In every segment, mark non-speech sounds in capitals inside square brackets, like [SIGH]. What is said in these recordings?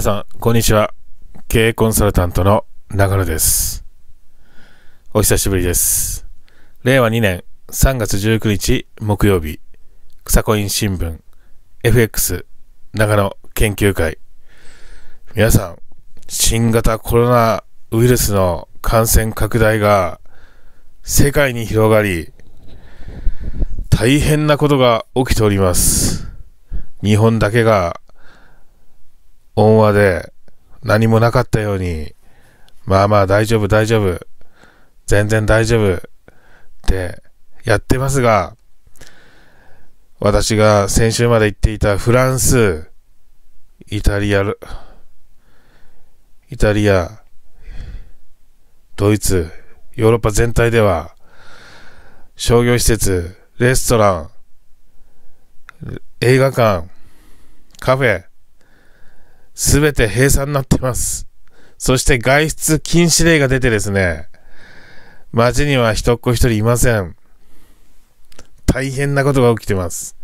皆さん、こんにちは。経営コンサルタントの長野です。お久しぶりです。令和2年3月19日木曜日、草コイン新聞 FX 長野研究会。皆さん、新型コロナウイルスの感染拡大が世界に広がり、大変なことが起きております。日本だけが温和で何もなかったように、まあまあ大丈夫大丈夫、全然大丈夫ってやってますが、私が先週まで行っていたフランス、イタリア、イタリア、ドイツ、ヨーロッパ全体では、商業施設、レストラン、映画館、カフェ、すべて閉鎖になってます。そして外出禁止令が出てですね、街には人っ子一人いません。大変なことが起きてます。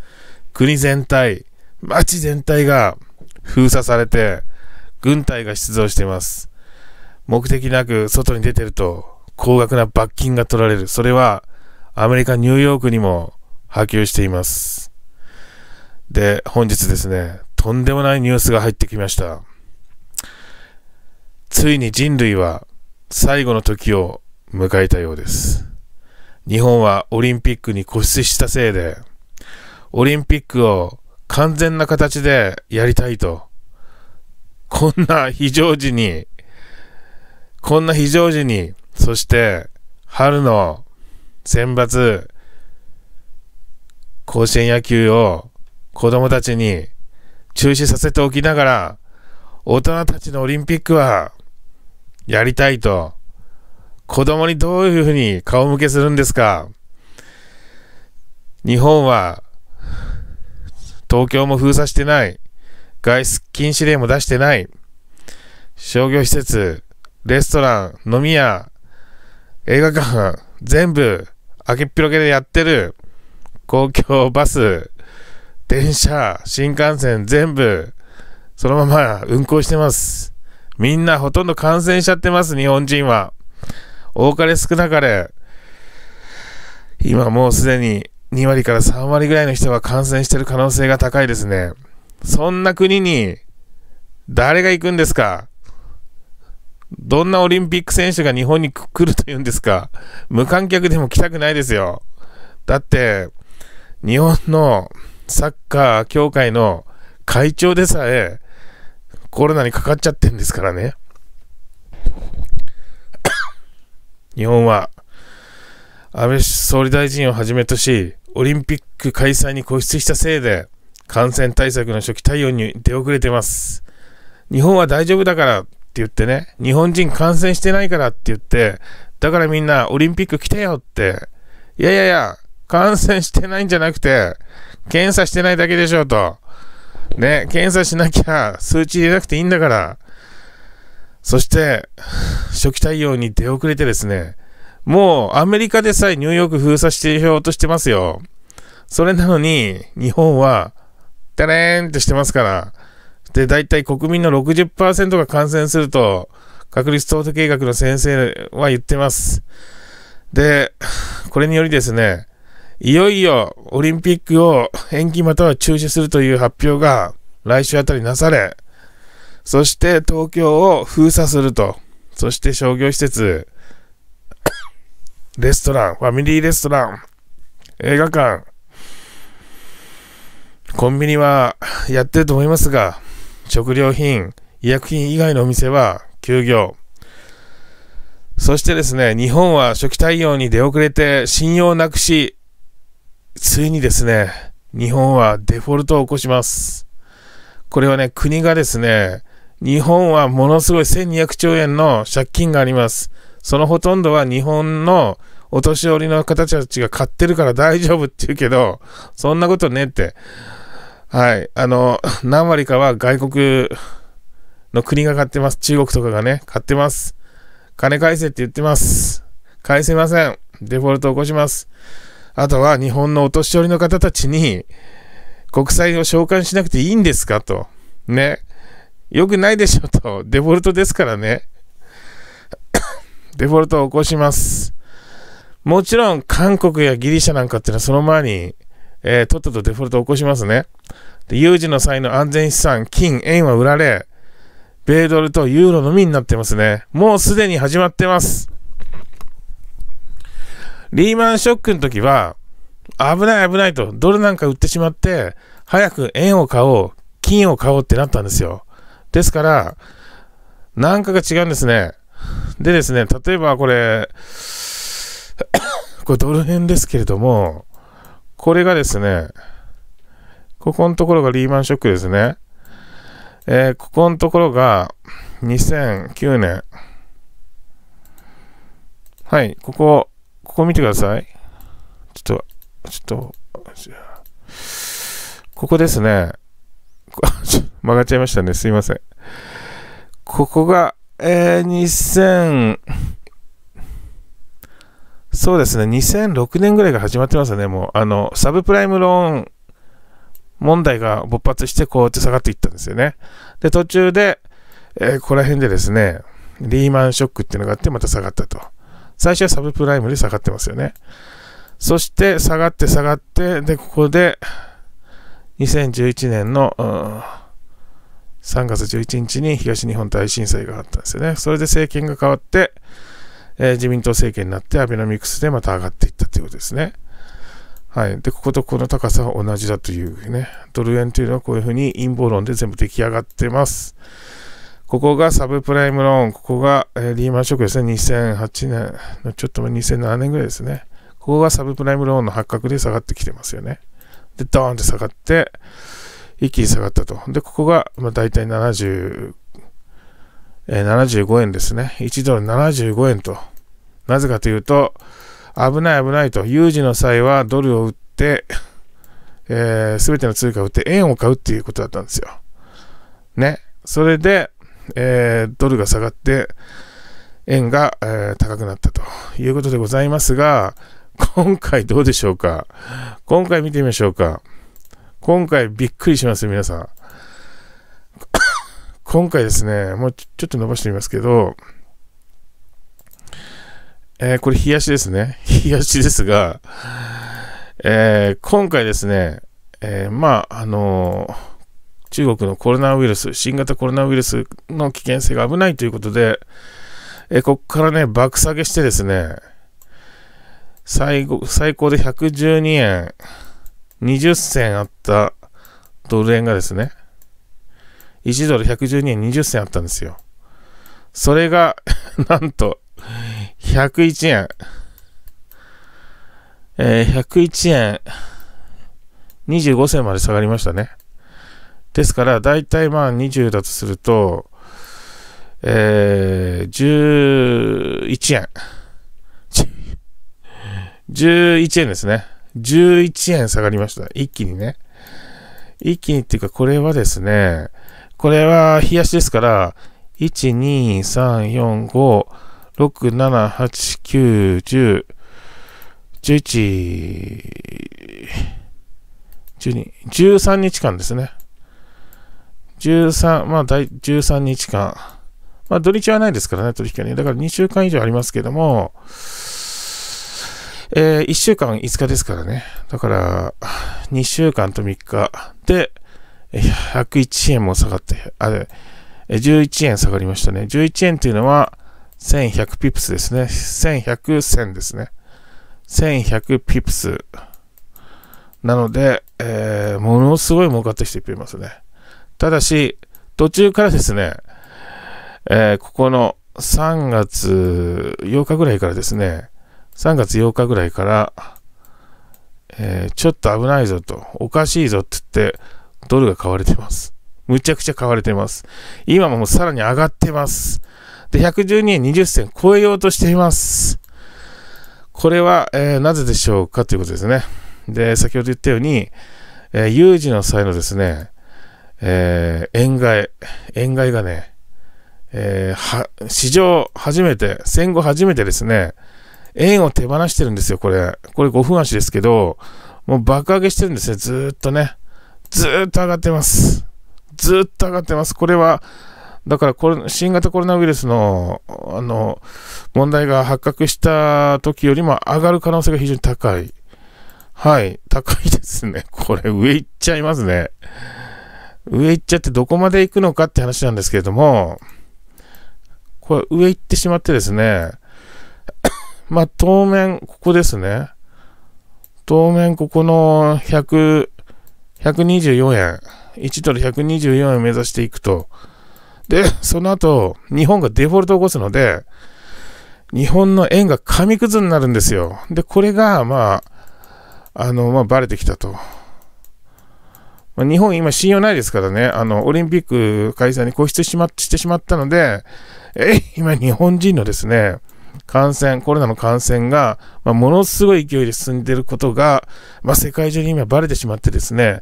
国全体、街全体が封鎖されて、軍隊が出動しています。目的なく外に出てると、高額な罰金が取られる。それは、アメリカ・ニューヨークにも波及しています。で、本日ですね、とんでもないニュースが入ってきました。ついに人類は最後の時を迎えたようです。日本はオリンピックに固執したせいで、オリンピックを完全な形でやりたいと、こんな非常時に、こんな非常時に、そして春の選抜、甲子園野球を子供たちに中止させておきながら、大人たちのオリンピックはやりたいと、子供にどういうふうに顔向けするんですか。日本は東京も封鎖してない。外出禁止令も出してない。商業施設、レストラン、飲み屋、映画館、全部、開けっぴろげでやってる。公共バス、電車、新幹線全部、そのまま運行してます。みんなほとんど感染しちゃってます、日本人は。多かれ少なかれ、今もうすでに2割から3割ぐらいの人が感染してる可能性が高いですね。そんな国に、誰が行くんですかどんなオリンピック選手が日本に来ると言うんですか無観客でも来たくないですよ。だって、日本のサッカー協会の会長でさえコロナにかかっちゃってんですからね。[COUGHS] 日本は安倍総理大臣をはじめとし、オリンピック開催に固執したせいで、感染対策の初期対応に出遅れてます。日本は大丈夫だからって言ってね、日本人感染してないからって言って、だからみんなオリンピック来てよって、いやいやいや、感染してないんじゃなくて、検査してないだけでしょうと。ね、検査しなきゃ数値入れなくていいんだから。そして、初期対応に出遅れてですね、もうアメリカでさえニューヨーク封鎖してようとしてますよ。それなのに、日本は、ダレーンってしてますから。で、大体国民の60%が感染すると、確率統計学の先生は言ってます。で、これによりですね、いよいよオリンピックを延期または中止するという発表が来週あたりなされ、そして東京を封鎖すると、そして商業施設、[COUGHS] レストラン、ファミリーレストラン、映画館、コンビニはやってると思いますが、食料品、医薬品以外のお店は休業。そしてですね、日本は初期対応に出遅れて信用なくし、ついにですね、日本はデフォルトを起こします。これはね、国がですね、日本はものすごい1200兆円の借金があります。そのほとんどは日本のお年寄りの方たちが買ってるから大丈夫って言うけど、そんなことねって。はい。あの、何割かは外国の国が買ってます。中国とかがね、買ってます。金返せって言ってます。返せません。デフォルト起こします。あとは日本のお年寄りの方たちに、国債を償還しなくていいんですかと。ね。よくないでしょと。[LAUGHS] デフォルトですからね。[COUGHS] デフォルトを起こします。もちろん、韓国やギリシャなんかっていうのはその前に、えー、とっととデフォルトを起こしますね。で、有事の際の安全資産、金、円は売られ、米ドルとユーロのみになってますね。もうすでに始まってます。リーマンショックの時は、危ない危ないと、ドルなんか売ってしまって、早く円を買おう、金を買おうってなったんですよ。ですから、なんかが違うんですね。でですね、例えばこれ、[COUGHS] これドル円ですけれども、これがですね、ここのところがリーマンショックですね。えー、ここのところが2009年。はい、ここここ見てください。ちょっと、ちょっと、ここですね。[LAUGHS] 曲がっちゃいましたね。すいません。ここが、えー、2000、そうですね、2006年ぐらいが始まってますよね、もう。あの、サブプライムローン問題が勃発して、こうやって下がっていったんですよね。で、途中で、えー、ここら辺でですね、リーマンショックっていうのがあって、また下がったと。最初はサブプライムで下がってますよね。そして下がって下がって、で、ここで2011年の、うん、3月11日に東日本大震災があったんですよね。それで政権が変わって、えー、自民党政権になってアベノミクスでまた上がっていったということですね。はい。で、こことこの高さは同じだというね。ドル円というのはこういうふうに陰謀論で全部出来上がってます。ここがサブプライムローン、ここが、リーマンショックですね、2008年のちょっと前、2007年ぐらいですね。ここがサブプライムローンの発覚で下がってきてますよね。で、ドーンって下がって、一気に下がったと。で、ここが、まあ、大体70、えー、75円ですね。1ドル75円と。なぜかというと、危ない危ないと。有事の際はドルを売って、えー、ての通貨を売って円を買うっていうことだったんですよ。ね。それで、えー、ドルが下がって、円が、えー、高くなったということでございますが、今回どうでしょうか今回見てみましょうか。今回びっくりします皆さん。[COUGHS] 今回ですね、もうちょっと伸ばしてみますけど、えー、これ、冷やしですね。[LAUGHS] 冷やしですが、えー、今回ですね、えー、まあ、あのー中国のコロナウイルス、新型コロナウイルスの危険性が危ないということで、えここからね、爆下げしてですね、最後、最高で112円、20銭あったドル円がですね、1ドル112円20銭あったんですよ。それが、[LAUGHS] なんと、101円。えー、101円25銭まで下がりましたね。ですから、大体まあ20だとすると、えー、11円。11円ですね。11円下がりました。一気にね。一気にっていうか、これはですね、これは冷やしですから、1、2、3、4、5、6、7、8、9、10、11、12、13日間ですね。13、まあ、第13日間。まあ、土日はないですからね、取引はね。だから2週間以上ありますけども、えー、1週間5日ですからね。だから、2週間と3日で、101円も下がって、あれ、11円下がりましたね。11円というのは、1100ピプスですね。1100銭ですね。1100ピプス。なので、えー、ものすごい儲かった人いっぱいいますね。ただし、途中からですね、えー、ここの3月8日ぐらいからですね、3月8日ぐらいから、えー、ちょっと危ないぞと、おかしいぞって言って、ドルが買われてます。むちゃくちゃ買われてます。今もさらに上がってます。で、112円20銭超えようとしています。これは、えー、なぜでしょうかということですね。で、先ほど言ったように、えー、有事の際のですね、えー、円買い、円買いがね、えー、史上初めて、戦後初めてですね、円を手放してるんですよ、これ。これ5分足ですけど、もう爆上げしてるんですね、ずっとね。ずっと上がってます。ずっと上がってます。これは、だからこれ、新型コロナウイルスの、あの、問題が発覚した時よりも上がる可能性が非常に高い。はい、高いですね。これ、上行っちゃいますね。上行っちゃってどこまで行くのかって話なんですけれども、これ上行ってしまってですね、[COUGHS] まあ当面ここですね。当面ここの100、124円、1ドル124円を目指していくと。で、その後、日本がデフォルトを起こすので、日本の円が紙くずになるんですよ。で、これが、まあ、あの、まあ、バレてきたと。日本今信用ないですからね、あの、オリンピック開催に固執しましてしまったので、え、今日本人のですね、感染、コロナの感染が、まあ、ものすごい勢いで進んでいることが、まあ、世界中に今バレてしまってですね、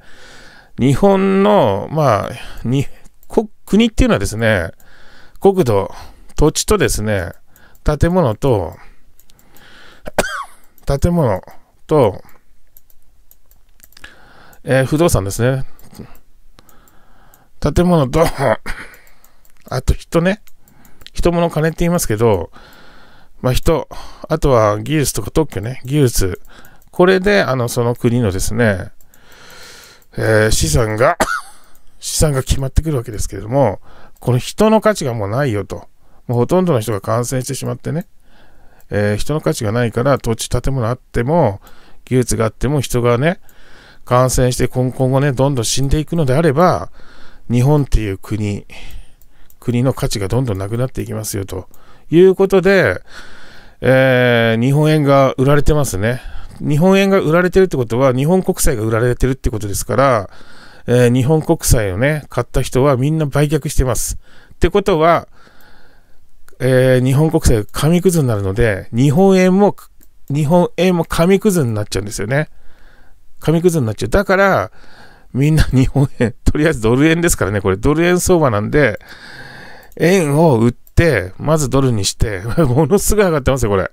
日本の、まあ、に、国っていうのはですね、国土、土地とですね、建物と、建物と、えー、不動産ですね。建物とあと人ね。人物金って言いますけど、まあ人、あとは技術とか特許ね、技術。これで、あの、その国のですね、えー、資産が [COUGHS] 資産が決まってくるわけですけれども、この人の価値がもうないよと。もうほとんどの人が感染してしまってね、えー、人の価値がないから土地建物あっても技術があっても人がね感染して今後ね、どんどん死んでいくのであれば、日本っていう国、国の価値がどんどんなくなっていきますよということで、えー、日本円が売られてますね。日本円が売られてるってことは、日本国債が売られてるってことですから、えー、日本国債をね、買った人はみんな売却してます。ってことは、えー、日本国債が紙くずになるので、日本円も、日本円も紙くずになっちゃうんですよね。紙くずになっちゃう。だから、みんな日本円、[LAUGHS] とりあえずドル円ですからね、これドル円相場なんで、円を売って、まずドルにして、[LAUGHS] ものすごい上がってますよ、これ。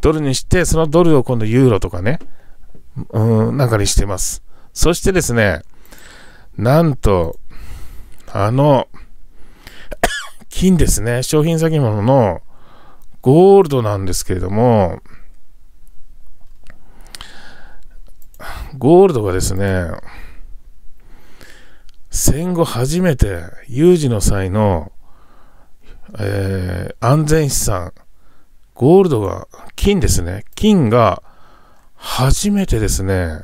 ドルにして、そのドルを今度ユーロとかね、うん、なんかにしてます。そしてですね、なんと、あの、[COUGHS] 金ですね、商品先物のゴールドなんですけれども、ゴールドがですね、戦後初めて有事の際の、えー、安全資産、ゴールドが、金ですね、金が初めてですね、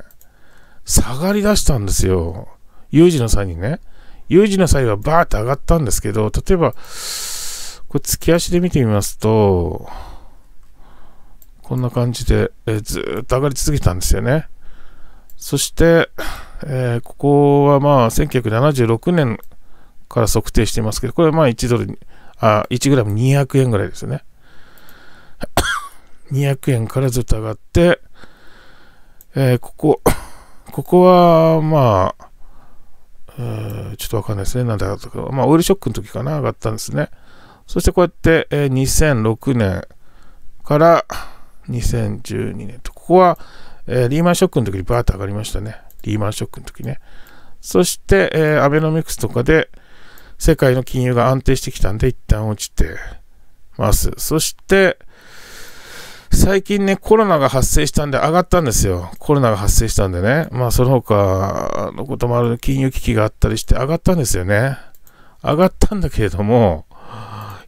下がりだしたんですよ。有事の際にね。有事の際はバーって上がったんですけど、例えば、これ月足で見てみますと、こんな感じで、えずっと上がり続けたんですよね。そして、えー、ここはまあ1976年から測定していますけど、これはまあ1ドル、あ、1グラム2 0 0円ぐらいですね。200 [COUGHS] 円からずっと上がって、えー、ここ、[COUGHS] ここはまあ、えー、ちょっとわかんないですね。なんだったか。まあ、オイルショックの時かな、上がったんですね。そしてこうやって、えー、2006年から2012年と、ここは、えー、リーマンショックの時にバーッと上がりましたね。リーマンショックの時ね。そして、えー、アベノミクスとかで、世界の金融が安定してきたんで、一旦落ちてます。そして、最近ね、コロナが発生したんで上がったんですよ。コロナが発生したんでね。まあ、その他のこともある金融危機があったりして上がったんですよね。上がったんだけれども、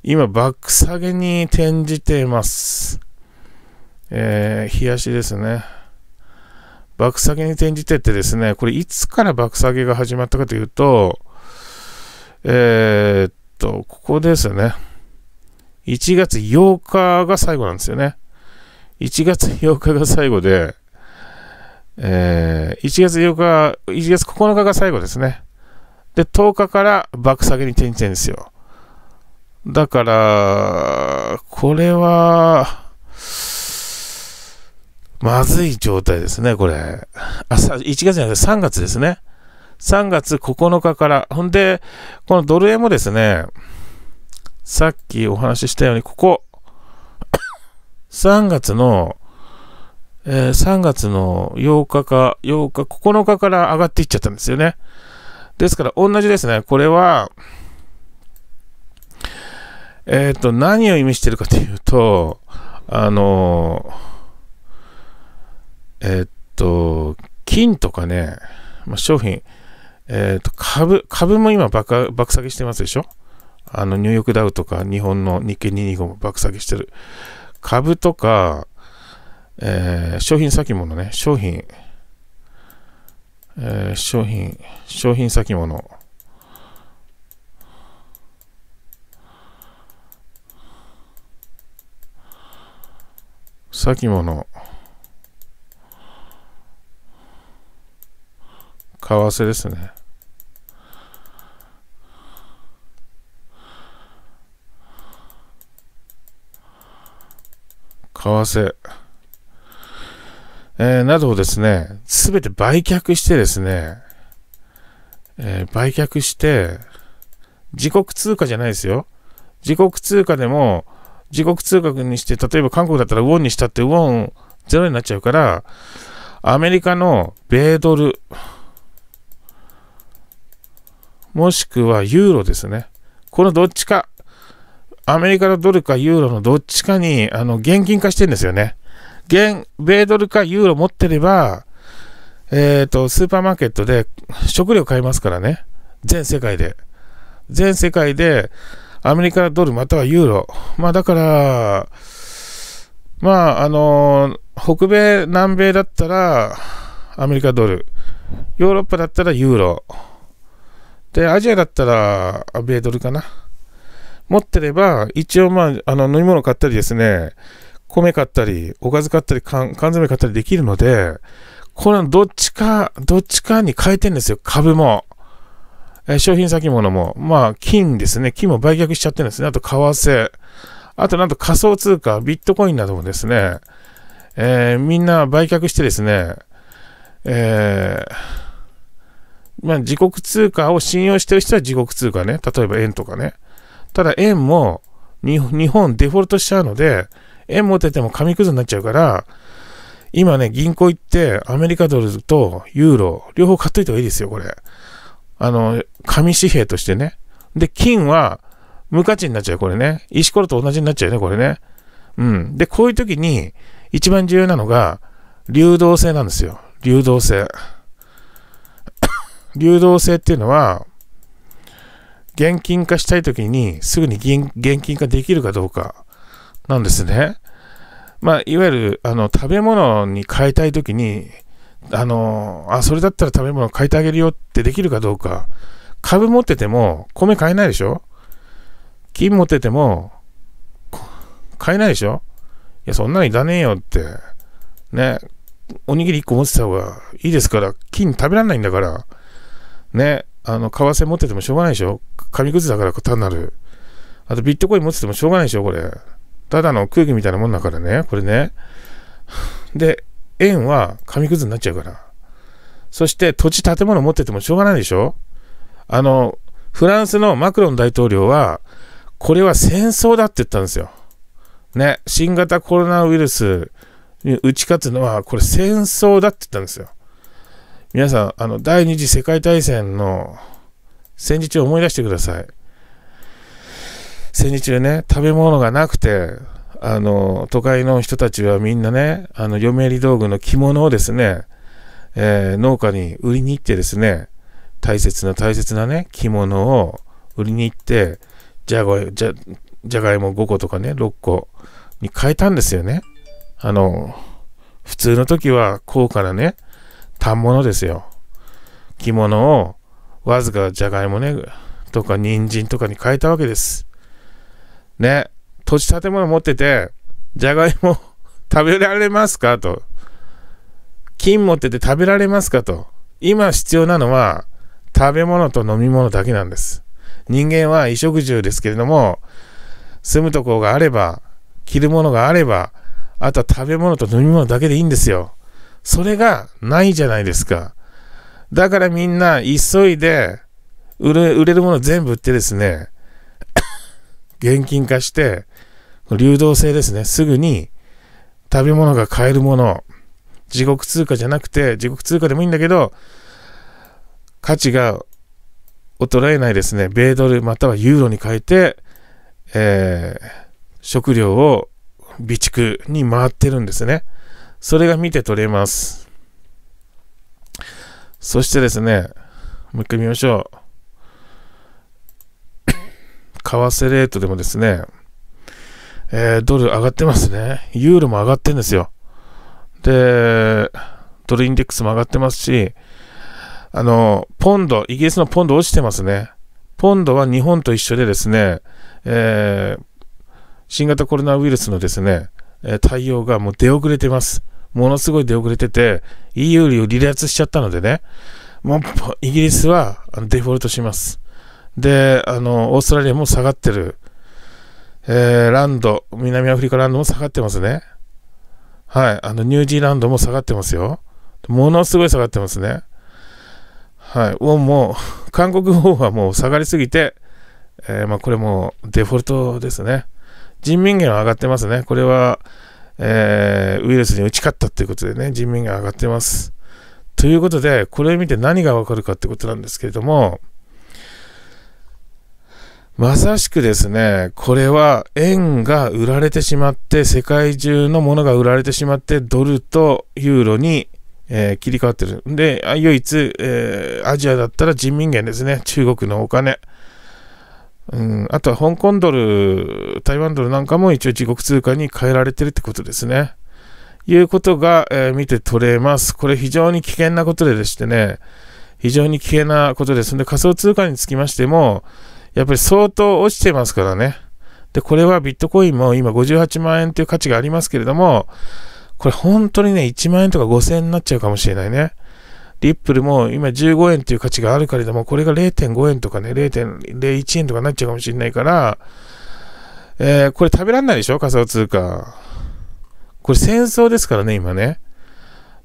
今、爆下げに転じています。えー、冷やしですね。爆下げに転じてってですね、これいつから爆下げが始まったかというと、えー、っと、ここですね。1月8日が最後なんですよね。1月8日が最後で、えー、1月8日、1月9日が最後ですね。で、10日から爆下げに転じてるんですよ。だから、これは、まずい状態ですね、これ。あ、さ1月じゃなくて3月ですね。3月9日から。ほんで、このドル円もですね、さっきお話ししたように、ここ、3月の、えー、3月の8日か、8日、9日から上がっていっちゃったんですよね。ですから、同じですね。これは、えっ、ー、と、何を意味してるかというと、あのーえっと、金とかね、まあ、商品、えー、っと、株、株も今爆、爆下げしてますでしょあの、ニューヨークダウとか、日本の日経225も爆下げしてる。株とか、えー、商品先物ね、商品、えー、商品、商品先物。先物。為替ですね。為替。えー、などをですね、すべて売却してですね、えー、売却して、自国通貨じゃないですよ。自国通貨でも、自国通貨にして、例えば韓国だったらウォンにしたってウォンゼロになっちゃうから、アメリカの米ドル、もしくはユーロですね。このどっちか、アメリカのドルかユーロのどっちかに、あの、現金化してんですよね。現、米ドルかユーロ持ってれば、えっ、ー、と、スーパーマーケットで食料買いますからね。全世界で。全世界で、アメリカドルまたはユーロ。まあだから、まああの北米、南米だったらアメリカドル、ヨーロッパだったらユーロ、で、アジアだったら、米ドルかな。持ってれば、一応まあ、あの、飲み物買ったりですね、米買ったり、おかず買ったり、缶詰買ったりできるので、これのどっちか、どっちかに変えてんですよ。株も。え商品先物も。まあ、金ですね。金も売却しちゃってるんですね。あと、為替。あと、なんと仮想通貨、ビットコインなどもですね、えー、みんな売却してですね、えー、まあ、自国通貨を信用してる人は自国通貨ね。例えば円とかね。ただ円も、日本デフォルトしちゃうので、円持ってても紙くずになっちゃうから、今ね、銀行行ってアメリカドルとユーロ、両方買っといた方がいいですよ、これ。あの、紙紙幣としてね。で、金は無価値になっちゃう、これね。石ころと同じになっちゃうね、これね。うん。で、こういう時に一番重要なのが流動性なんですよ。流動性。流動性っていうのは、現金化したいときにすぐに現金化できるかどうかなんですね。まあ、いわゆるあの食べ物に変えたいときに、あのあ、それだったら食べ物変えてあげるよってできるかどうか。株持ってても米買えないでしょ金持ってても買えないでしょいや、そんなのいらねえよって。ね。おにぎり1個持ってた方がいいですから、金食べられないんだから。ね、あの、為替持っててもしょうがないでしょ紙くずだから単なる。あとビットコイン持っててもしょうがないでしょこれ。ただの空気みたいなもんだからね、これね。で、円は紙くずになっちゃうから。そして土地、建物持っててもしょうがないでしょあの、フランスのマクロン大統領は、これは戦争だって言ったんですよ。ね、新型コロナウイルスに打ち勝つのは、これ戦争だって言ったんですよ。皆さん、あの、第二次世界大戦の戦時中を思い出してください。戦時中ね、食べ物がなくて、あの、都会の人たちはみんなね、あの、嫁入り道具の着物をですね、えー、農家に売りに行ってですね、大切な大切なね、着物を売りに行って、じゃがい、じゃ、じゃがいも5個とかね、6個に変えたんですよね。あの、普通の時は高価なね、反物ですよ。着物をわずかじゃがいもねとか人参とかに変えたわけです。ね、土地建物持ってて、じゃがいも [LAUGHS] 食べられますかと。金持ってて食べられますかと。今必要なのは食べ物と飲み物だけなんです。人間は衣食住ですけれども、住むところがあれば、着るものがあれば、あとは食べ物と飲み物だけでいいんですよ。それがないじゃないですか。だからみんな急いで売れ売れるもの全部売ってですね、[COUGHS] 現金化して、流動性ですね、すぐに食べ物が買えるもの、地獄通貨じゃなくて、地獄通貨でもいいんだけど、価値が衰えないですね、米ドルまたはユーロに変えて、えー、食料を備蓄に回ってるんですね。それが見て取れます。そしてですね、もう一回見ましょう。為替レートでもですね、えー、ドル上がってますね。ユーロも上がってんですよ。で、ドルインデックスも上がってますし、あの、ポンド、イギリスのポンド落ちてますね。ポンドは日本と一緒でですね、えー、新型コロナウイルスのですね、え対応がもう出遅れてます。ものすごい出遅れてて、EU 利を離脱しちゃったのでね、もうイギリスはデフォルトします。で、あの、オーストラリアも下がってる。えー、ランド、南アフリカランドも下がってますね。はい、あの、ニュージーランドも下がってますよ。ものすごい下がってますね。はい、もう、韓国ウはもう下がりすぎて、えー、まあ、これもデフォルトですね。人民元は上がってますね。これは、えー、ウイルスに打ち勝ったということでね、人民元上がってます。ということで、これを見て何がわかるかってことなんですけれども、まさしくですね、これは円が売られてしまって、世界中のものが売られてしまって、ドルとユーロに、えー、切り替わってる。で、唯一、えー、アジアだったら人民元ですね、中国のお金。うん、あとは香港ドル、台湾ドルなんかも一応自国通貨に変えられてるってことですね。いうことが、えー、見て取れます。これ非常に危険なことででしてね、非常に危険なことですで、仮想通貨につきましても、やっぱり相当落ちてますからね。で、これはビットコインも今58万円という価値がありますけれども、これ本当にね、1万円とか5000円になっちゃうかもしれないね。リップルも今15円という価値があるけれども、これが0.5円とかね、0.01円とかになっちゃうかもしれないから、えー、これ食べられないでしょ仮想通貨。これ戦争ですからね、今ね。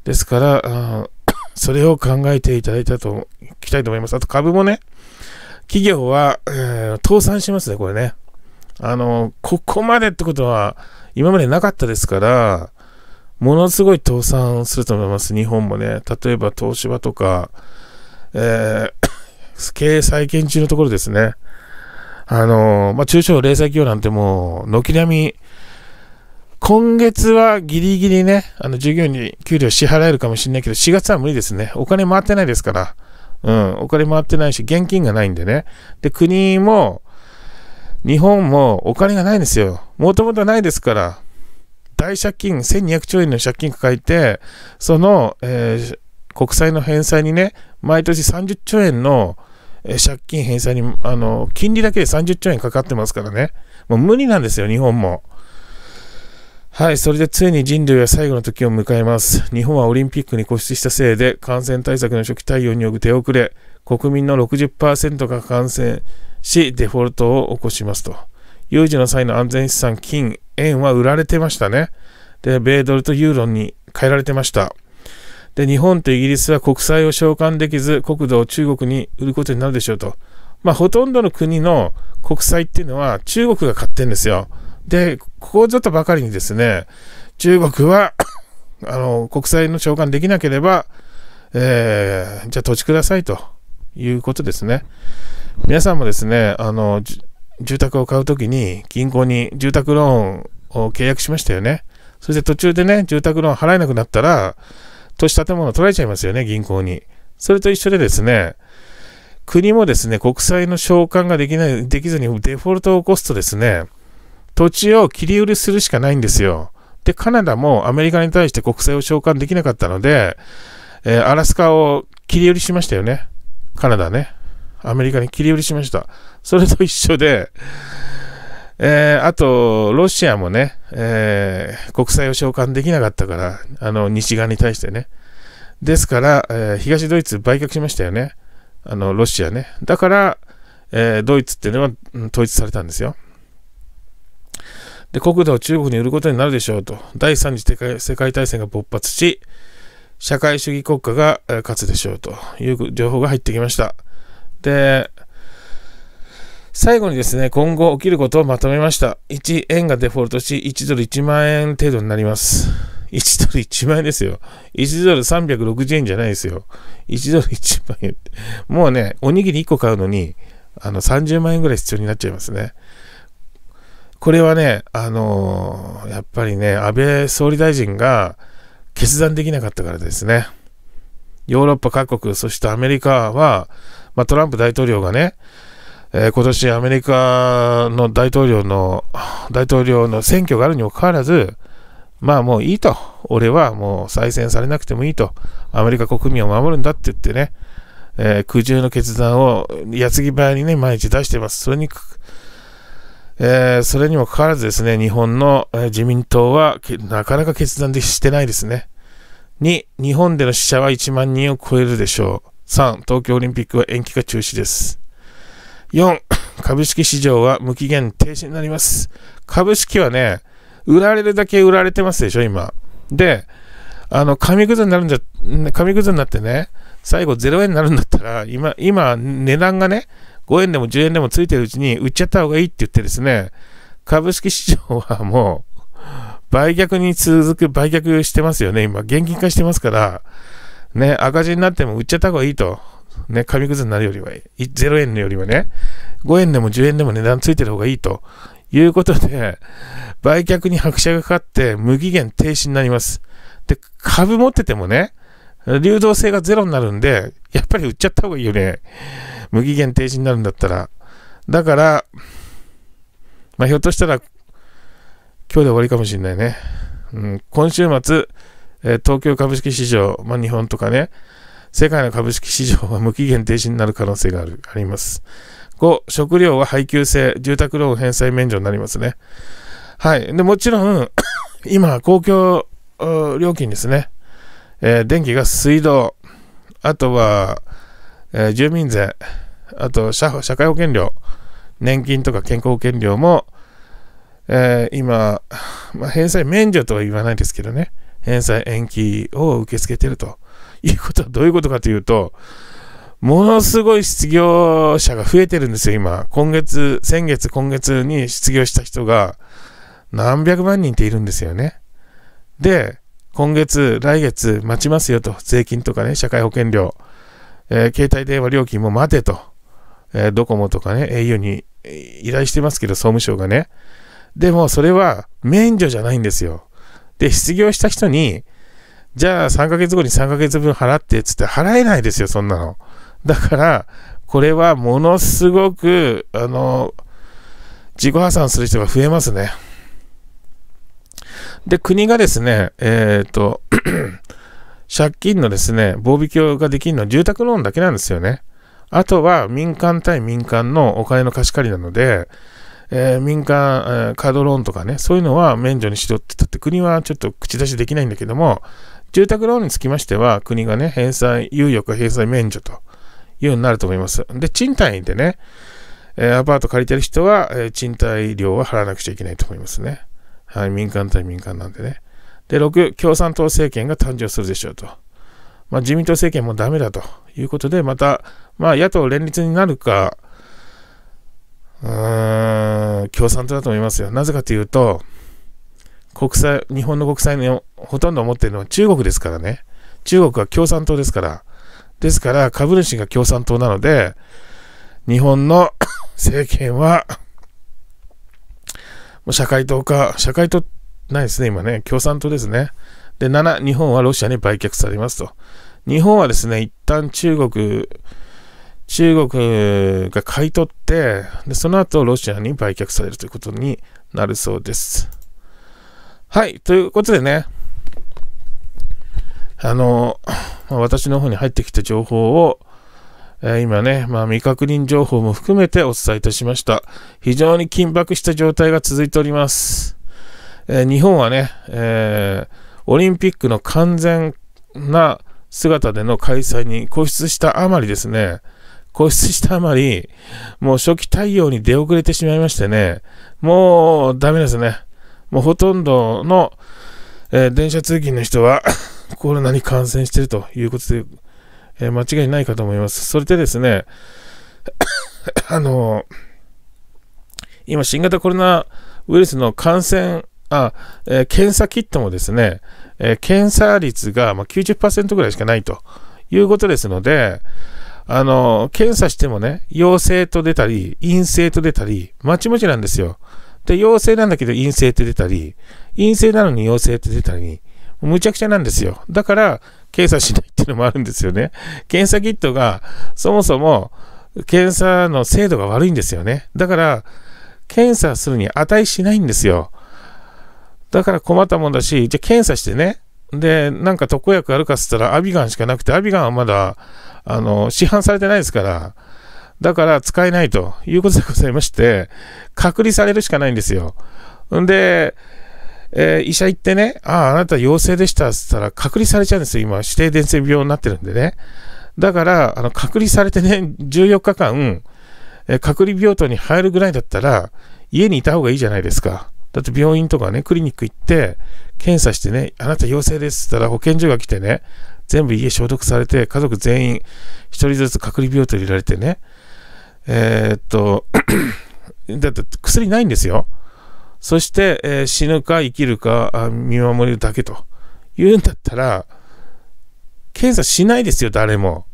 ですから、[COUGHS] それを考えていただいたと、いきたいと思います。あと株もね、企業は、えー、倒産しますね、これね。あの、ここまでってことは、今までなかったですから、ものすごい倒産すると思います、日本もね。例えば東芝とか、えー、[COUGHS] 経営再建中のところですね。あのー、まあ、中小零細企業なんてもう、軒並み、今月はギリギリね、あの、従業員に給料支払えるかもしれないけど、4月は無理ですね。お金回ってないですから。うん、お金回ってないし、現金がないんでね。で、国も、日本もお金がないんですよ。もともとないですから。大借金、1200兆円の借金抱えて、その、えー、国債の返済にね、毎年30兆円の借金返済に、あの、金利だけで30兆円かかってますからね。もう無理なんですよ、日本も。はい、それでついに人類は最後の時を迎えます。日本はオリンピックに固執したせいで、感染対策の初期対応による手遅れ、国民の60%が感染し、デフォルトを起こしますと。有事の際の安全資産、金、円は売られてましたね。で、米ドルとユーロに変えられてました。で、日本とイギリスは国債を償還できず、国土を中国に売ることになるでしょうと。まあ、ほとんどの国の国債っていうのは中国が買ってるんですよ。で、ここぞとばかりにですね、中国はあの、国債の償還できなければ、えー、じゃあ土地くださいということですね。皆さんもですね、あの、住宅を買うときに、銀行に住宅ローンを契約しましたよね。そして途中でね、住宅ローン払えなくなったら、都市建物取られちゃいますよね、銀行に。それと一緒でですね、国もですね、国債の償還ができない、できずにデフォルトを起こすとですね、土地を切り売りするしかないんですよ。で、カナダもアメリカに対して国債を償還できなかったので、えー、アラスカを切り売りしましたよね。カナダね。アメリカに切り売りしました。それと一緒で、えー、あと、ロシアもね、えー、国債を償還できなかったから、あの、西側に対してね。ですから、えー、東ドイツ売却しましたよね。あの、ロシアね。だから、えドイツっていうのは、統一されたんですよ。で、国土を中国に売ることになるでしょうと。第3次世界大戦が勃発し、社会主義国家が勝つでしょうという情報が入ってきました。で、最後にですね、今後起きることをまとめました。1円がデフォルトし、1ドル1万円程度になります。1ドル1万円ですよ。1ドル360円じゃないですよ。1ドル1万円って。もうね、おにぎり1個買うのに、あの、30万円ぐらい必要になっちゃいますね。これはね、あのー、やっぱりね、安倍総理大臣が決断できなかったからですね。ヨーロッパ各国、そしてアメリカは、まあ、トランプ大統領がね、えー、今年アメリカの大統領の、大統領の選挙があるにもかかわらず、まあもういいと。俺はもう再選されなくてもいいと。アメリカ国民を守るんだって言ってね、えー、苦渋の決断を矢継ぎ早にね、毎日出しています。それに、えー、それにもかかわらずですね、日本の自民党はなかなか決断でしてないですね。に、日本での死者は1万人を超えるでしょう。3、東京オリンピックは延期か中止です。4、[COUGHS] 株式市場は無期限停止になります。株式はね、売られるだけ売られてますでしょ、今。で、あの、紙くずになるんじゃ、紙くずになってね、最後0円になるんだったら、今、今、値段がね、5円でも10円でもついてるうちに売っちゃった方がいいって言ってですね、株式市場はもう、売却に続く、売却してますよね、今。現金化してますから、ね、赤字になっても売っちゃった方がいいと。ね、紙くずになるよりは、0円よりはね、5円でも10円でも値段ついてる方がいいということで、売却に拍車がかかって無期限停止になります。で、株持っててもね、流動性がゼロになるんで、やっぱり売っちゃった方がいいよね。無期限停止になるんだったら。だから、まあ、ひょっとしたら、今日で終わりかもしれないね。うん、今週末、え東京株式市場、まあ、日本とかね、世界の株式市場は [LAUGHS] 無期限停止になる可能性があるあります。5、食料は配給制、住宅ローン返済免除になりますね。はい。で、もちろん、[COUGHS] 今、公共料金ですね。えー、電気が水道、あとは、えー、住民税、あと社社会保険料、年金とか健康保険料も、えー、今、まあ、返済免除とは言わないですけどね、返済延期を受け付けてるということはどういうことかというと、ものすごい失業者が増えてるんですよ、今。今月、先月、今月に失業した人が何百万人っているんですよね。で、今月、来月待ちますよと、税金とかね、社会保険料、えー、携帯電話料金も待てと、えー、ドコモとかね、au に依頼してますけど、総務省がね。でも、それは免除じゃないんですよ。で、失業した人に、じゃあ3ヶ月後に3ヶ月分払ってっつって払えないですよ、そんなの。だから、これはものすごく、あの、自己破産する人が増えますね。で、国がですね、えっ、ー、と借金のですね、防備強ができるのは住宅ローンだけなんですよね。あとは民間対民間のお金の貸し借りなので、えー、民間、えー、カードローンとかね、そういうのは免除にしろって言ったって、国はちょっと口出しできないんだけども、住宅ローンにつきましては、国がね、返済、猶予か返済免除というようになると思います。で、賃貸でね、えー、アパート借りてる人は、えー、賃貸料は払わなくちゃいけないと思いますね。はい、民間対民間なんでね。で、6、共産党政権が誕生するでしょうと。まあ、自民党政権もダメだということで、また、まあ、野党連立になるか、うーん、共産党だと思いますよ。なぜかというと、国債、日本の国債のほとんど持ってるのは中国ですからね。中国は共産党ですから。ですから株主が共産党なので、日本の [COUGHS] 政権は、もう社会党か、社会党ないですね、今ね。共産党ですね。で、7、日本はロシアに売却されますと。日本はですね、一旦中国、中国が買い取って、でその後ロシアに売却されるということになるそうです。はい、ということでね、あの、まあ、私の方に入ってきた情報を、えー、今ね、まあ、未確認情報も含めてお伝えいたしました。非常に緊迫した状態が続いております。えー、日本はね、えー、オリンピックの完全な姿での開催に固執したあまりですね、固執したあまり、もう初期対応に出遅れてしまいましてね、もうダメですね。もうほとんどの、えー、電車通勤の人は [COUGHS] コロナに感染しているということで、えー、間違いないかと思います。それでですね、[COUGHS] あのー、今新型コロナウイルスの感染、あ、え検査キットもですね、え検査率が、ま90%ぐらいしかないということですので、あの、検査してもね、陽性と出たり、陰性と出たり、まちまちなんですよ。で、陽性なんだけど陰性って出たり、陰性なのに陽性って出たり、むちゃくちゃなんですよ。だから、検査しないっていうのもあるんですよね。検査キットが、そもそも、検査の精度が悪いんですよね。だから、検査するに値しないんですよ。だから困ったもんだし、じゃあ検査してね、で、なんか特効薬あるかっつったら、アビガンしかなくて、アビガンはまだ、あの、市販されてないですから、だから使えないということでございまして、隔離されるしかないんですよ。んで、えー、医者行ってね、ああ、あなた陽性でしたっつったら、隔離されちゃうんですよ、今、指定伝染病になってるんでね。だから、あの、隔離されてね、14日間、えー、隔離病棟に入るぐらいだったら、家にいた方がいいじゃないですか。だって病院とかね、クリニック行って、検査してね、あなた陽性ですって言ったら保健所が来てね、全部家消毒されて、家族全員、1人ずつ隔離病棟入れられてね、えー、っと [CLEARS THROAT] だって薬ないんですよ。そして、えー、死ぬか生きるか見守るだけと言うんだったら、検査しないですよ、誰も。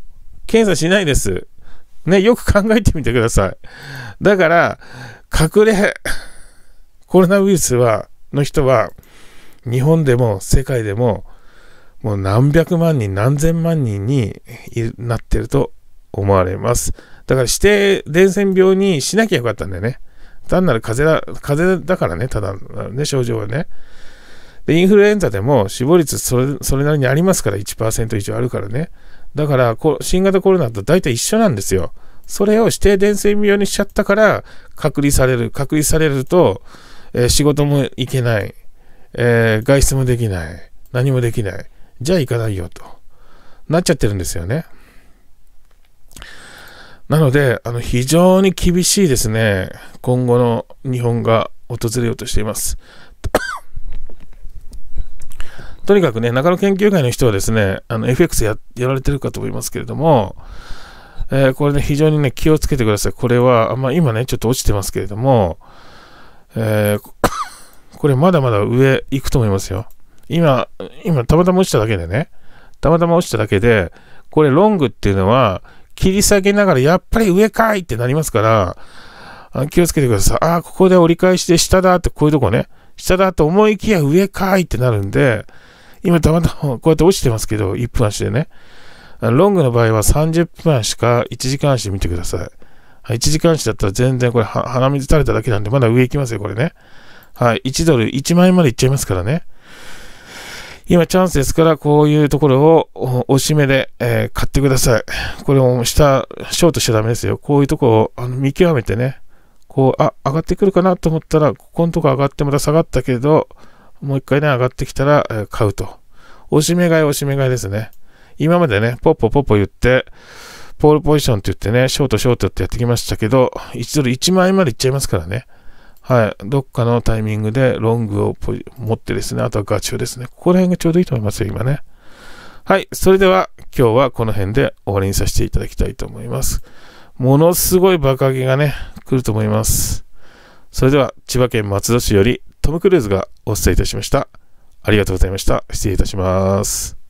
検査しないです。ね、よく考えてみてください。だから、隠れコロナウイルスは、の人は、日本でも世界でも、もう何百万人、何千万人になってると思われます。だから指定伝染病にしなきゃよかったんだよね。単なる風邪だ風邪だからね、ただね、症状はね。で、インフルエンザでも死亡率それそれなりにありますから1、1%以上あるからね。だから、新型コロナと大体一緒なんですよ。それを指定伝染病にしちゃったから、隔離される。隔離されると、え仕事も行けない、えー、外出もできない、何もできない、じゃあ行かないよとなっちゃってるんですよね。なので、あの非常に厳しいですね、今後の日本が訪れようとしています。[COUGHS] とにかくね、中野研究会の人はですね、あの FX ややられてるかと思いますけれども、えー、これね、非常にね、気をつけてください。これは、まあ、今ね、ちょっと落ちてますけれども、えー、これまだまだ上行くと思いますよ。今、今、たまたま落ちただけでね、たまたま落ちただけで、これロングっていうのは、切り下げながら、やっぱり上かいってなりますから、あ気をつけてください。ああ、ここで折り返しで下だって、こういうとこね、下だと思いきや上かいってなるんで、今たまたまこうやって落ちてますけど、1分足でね。ロングの場合は30分足か1時間足で見てください。1時間足だったら全然これ鼻水垂れただけなんで、まだ上行きますよ、これね。はい。1ドル1万円までいっちゃいますからね。今チャンスですから、こういうところを押しめで、えー、買ってください。これも下、ショートしちゃダメですよ。こういうとこをあの見極めてね、こう、あ、上がってくるかなと思ったら、ここのとこ上がってまた下がったけど、もう一回ね、上がってきたら、えー、買うと。押しめ買い、押しめ買いですね。今までね、ポッポポッポ言って、ポールポジションって言ってね、ショートショートってやってきましたけど、1ドル1万円までいっちゃいますからね。はい。どっかのタイミングでロングを持ってですね、あとはガチをですね。ここら辺がちょうどいいと思いますよ、今ね。はい。それでは今日はこの辺で終わりにさせていただきたいと思います。ものすごい爆上げがね、来ると思います。それでは千葉県松戸市よりトム・クルーズがお伝えいたしました。ありがとうございました。失礼いたします。